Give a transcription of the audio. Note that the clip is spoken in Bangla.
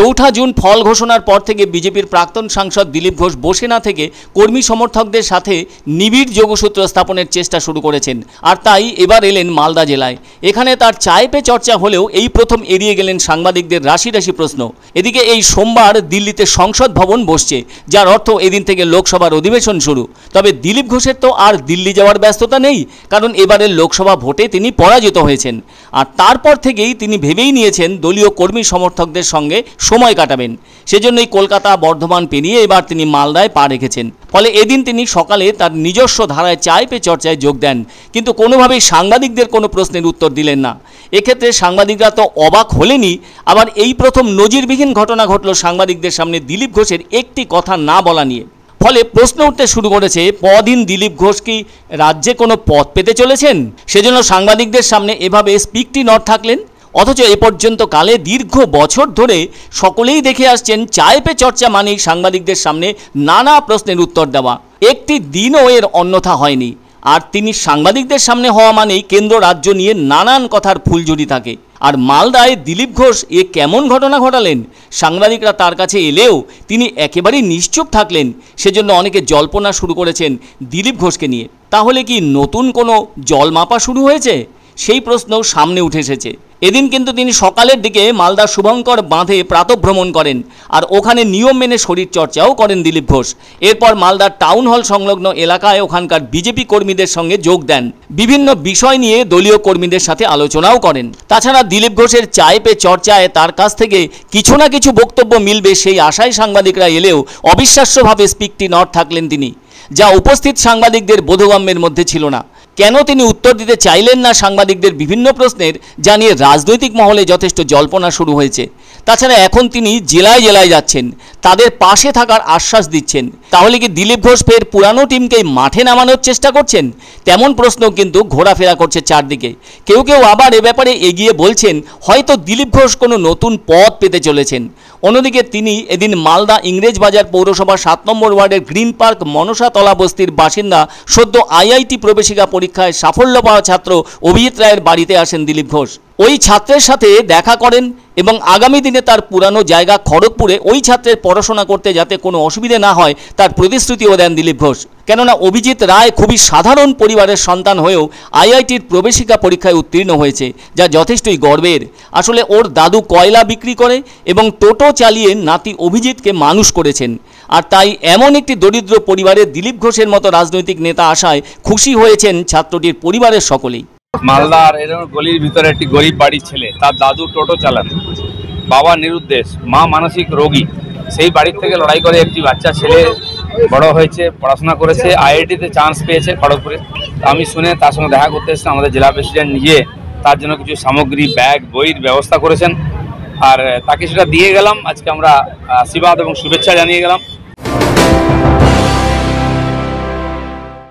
চৌঠা জুন ফল ঘোষণার পর থেকে বিজেপির প্রাক্তন সাংসদ দিলীপ ঘোষ বসে না থেকে কর্মী সমর্থকদের সাথে নিবিড় যোগসূত্র স্থাপনের চেষ্টা শুরু করেছেন আর তাই এবার এলেন মালদা জেলায় এখানে তার চায়পে চর্চা হলেও এই প্রথম এড়িয়ে গেলেন সাংবাদিকদের রাশি রাশি প্রশ্ন এদিকে এই সোমবার দিল্লিতে সংসদ ভবন বসছে যার অর্থ এদিন থেকে লোকসভার অধিবেশন শুরু তবে দিলীপ ঘোষের তো আর দিল্লি যাওয়ার ব্যস্ততা নেই কারণ এবারের লোকসভা ভোটে তিনি পরাজিত হয়েছেন আর তারপর থেকেই তিনি ভেবেই নিয়েছেন দলীয় কর্মী সমর্থকদের সঙ্গে সময় কাটাবেন সেজন্যই কলকাতা বর্ধমান পেরিয়ে এবার তিনি মালদায় পা রেখেছেন ফলে এদিন তিনি সকালে তার নিজস্ব ধারায় চায় পে চর্চায় যোগ দেন কিন্তু কোনোভাবেই সাংবাদিকদের কোনো প্রশ্নের উত্তর দিলেন না এক্ষেত্রে সাংবাদিকরা তো অবাক হলেনি আবার এই প্রথম নজিরবিহীন ঘটনা ঘটল সাংবাদিকদের সামনে দিলীপ ঘোষের একটি কথা না বলা নিয়ে ফলে প্রশ্ন উঠতে শুরু করেছে পদিন দিলীপ ঘোষ কি রাজ্যে কোনো পদ পেতে চলেছেন সেজন্য সাংবাদিকদের সামনে এভাবে স্পিকটি নট থাকলেন অথচ এ পর্যন্ত কালে দীর্ঘ বছর ধরে সকলেই দেখে আসছেন চায় পে চর্চা মানেই সাংবাদিকদের সামনে নানা প্রশ্নের উত্তর দেওয়া একটি দিনও এর অন্যথা হয়নি আর তিনি সাংবাদিকদের সামনে হওয়া মানেই কেন্দ্র রাজ্য নিয়ে নানান কথার ফুলঝুরি থাকে আর মালদায় দিলীপ ঘোষ এ কেমন ঘটনা ঘটালেন সাংবাদিকরা তার কাছে এলেও তিনি একেবারেই নিশ্চুপ থাকলেন সেজন্য অনেকে জল্পনা শুরু করেছেন দিলীপ ঘোষকে নিয়ে তাহলে কি নতুন কোনো জল মাপা শুরু হয়েছে সেই প্রশ্ন সামনে উঠে এসেছে এদিন কিন্তু তিনি সকালের দিকে মালদা শুভঙ্কর বাঁধে প্রাতভ্রমণ করেন আর ওখানে নিয়ম মেনে শরীরচর্চাও করেন দিলীপ ঘোষ এরপর মালদার টাউন হল সংলগ্ন এলাকায় ওখানকার বিজেপি কর্মীদের সঙ্গে যোগ দেন বিভিন্ন বিষয় নিয়ে দলীয় কর্মীদের সাথে আলোচনাও করেন তাছাড়া দিলীপ ঘোষের চায় পে চর্চায় তার কাছ থেকে কিছু না কিছু বক্তব্য মিলবে সেই আশায় সাংবাদিকরা এলেও অবিশ্বাস্যভাবে স্পিকটি নট থাকলেন তিনি যা উপস্থিত সাংবাদিকদের বোধগম্যের মধ্যে ছিল না কেন তিনি উত্তর দিতে চাইলেন না সাংবাদিকদের বিভিন্ন প্রশ্নের জানিয়ে রাজনৈতিক মহলে যথেষ্ট জল্পনা শুরু হয়েছে তাছাড়া এখন তিনি জেলায় জেলায় যাচ্ছেন তাদের পাশে থাকার আশ্বাস দিচ্ছেন তাহলে কি দিলীপ ঘোষ ফের পুরানো টিমকে মাঠে নামানোর চেষ্টা করছেন তেমন প্রশ্ন কিন্তু ঘোরাফেরা করছে চারদিকে কেউ কেউ আবার এ ব্যাপারে এগিয়ে বলছেন হয়তো দিলীপ ঘোষ কোনো নতুন পথ পেতে চলেছেন অন্যদিকে তিনি এদিন মালদা ইংরেজ বাজার পৌরসভা সাত নম্বর ওয়ার্ডের গ্রিন পার্ক মনসাতলা বস্তির বাসিন্দা সদ্য আইআইটি প্রবেশিকা পরীক্ষায় সাফল্য পাওয়া ছাত্র অভিজিৎ রায়ের বাড়িতে আসেন দিলীপ ঘোষ ওই ছাত্রের সাথে দেখা করেন এবং আগামী দিনে তার পুরানো জায়গা খড়গপুরে ওই ছাত্রের পড়াশোনা করতে যাতে কোনো অসুবিধে না হয় তার প্রতিশ্রুতিও দেন দিলীপ ঘোষ কেননা অভিজিৎ রায় খুবই সাধারণ পরিবারের সন্তান হয়েও আইআইটির প্রবেশিকা পরীক্ষায় উত্তীর্ণ হয়েছে যা যথেষ্টই গর্বের আসলে ওর দাদু কয়লা বিক্রি করে এবং টোটো চালিয়ে নাতি অভিজিৎকে মানুষ করেছেন আর তাই এমন একটি দরিদ্র পরিবারে দিলীপ ঘোষের মতো রাজনৈতিক নেতা আসায় খুশি হয়েছেন ছাত্রটির পরিবারের সকলেই মালদার এরকম গলির ভিতরে একটি গরিব বাড়ির ছেলে তার দাদু টোটো চালান বাবা নিরুদ্দেশ মা মানসিক রোগী সেই বাড়ির থেকে লড়াই করে একটি বাচ্চা ছেলে বড় হয়েছে পড়াশোনা করেছে আইআইটিতে চান্স পেয়েছে খড়গপুরে আমি শুনে তার সঙ্গে দেখা করতে এসেছি আমাদের জেলা প্রেসিডেন্ট নিজে তার জন্য কিছু সামগ্রী ব্যাগ বইয়ের ব্যবস্থা করেছেন আর তাকে সেটা দিয়ে গেলাম আজকে আমরা আশীর্বাদ এবং শুভেচ্ছা জানিয়ে গেলাম